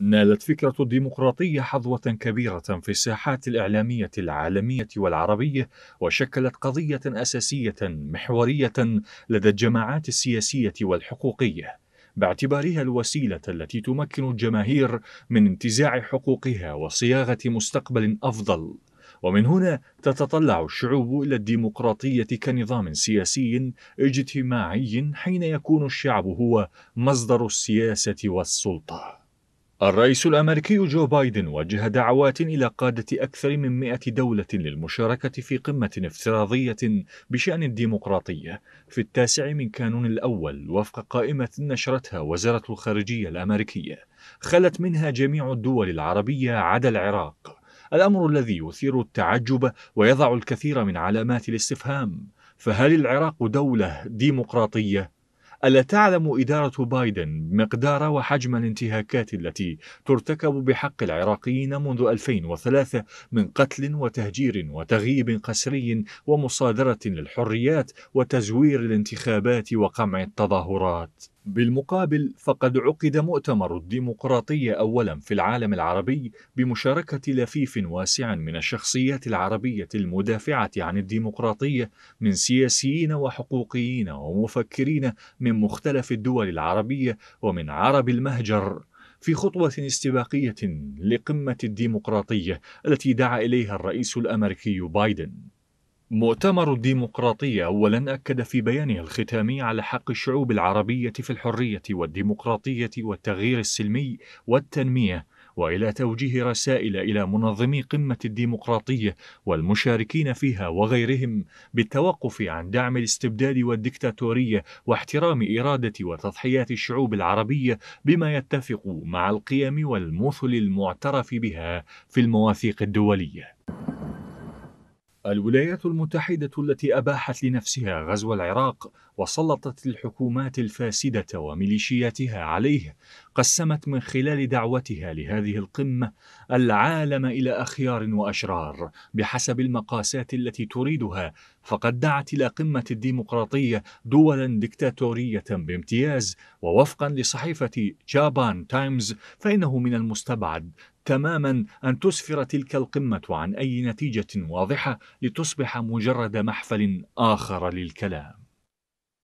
نالت فكرة الديمقراطية حظوة كبيرة في الساحات الإعلامية العالمية والعربية وشكلت قضية أساسية محورية لدى الجماعات السياسية والحقوقية باعتبارها الوسيلة التي تمكن الجماهير من انتزاع حقوقها وصياغة مستقبل أفضل ومن هنا تتطلع الشعوب الى الديمقراطيه كنظام سياسي اجتماعي حين يكون الشعب هو مصدر السياسه والسلطه الرئيس الأمريكي جو بايدن وجه دعوات إلى قادة أكثر من 100 دولة للمشاركة في قمة افتراضية بشأن الديمقراطية في التاسع من كانون الأول وفق قائمة نشرتها وزارة الخارجية الأمريكية خلت منها جميع الدول العربية عدا العراق الأمر الذي يثير التعجب ويضع الكثير من علامات الاستفهام فهل العراق دولة ديمقراطية ألا تعلم إدارة بايدن مقدار وحجم الانتهاكات التي ترتكب بحق العراقيين منذ 2003 من قتل وتهجير وتغييب قسري ومصادرة للحريات وتزوير الانتخابات وقمع التظاهرات؟ بالمقابل فقد عقد مؤتمر الديمقراطية أولا في العالم العربي بمشاركة لفيف واسع من الشخصيات العربية المدافعة عن الديمقراطية من سياسيين وحقوقيين ومفكرين من مختلف الدول العربية ومن عرب المهجر في خطوة استباقية لقمة الديمقراطية التي دعا إليها الرئيس الأمريكي بايدن مؤتمر الديمقراطية أولا أكد في بيانه الختامي على حق الشعوب العربية في الحرية والديمقراطية والتغيير السلمي والتنمية والى توجيه رسائل الى منظمي قمه الديمقراطيه والمشاركين فيها وغيرهم بالتوقف عن دعم الاستبداد والدكتاتوريه واحترام اراده وتضحيات الشعوب العربيه بما يتفق مع القيم والمثل المعترف بها في المواثيق الدوليه الولايات المتحدة التي أباحت لنفسها غزو العراق وسلطت الحكومات الفاسدة وميليشياتها عليه قسمت من خلال دعوتها لهذه القمة العالم إلى أخيار وأشرار بحسب المقاسات التي تريدها فقد دعت إلى قمة الديمقراطية دولا دكتاتورية بامتياز ووفقا لصحيفة جابان تايمز فإنه من المستبعد تماما أن تسفر تلك القمة عن أي نتيجة واضحة لتصبح مجرد محفل آخر للكلام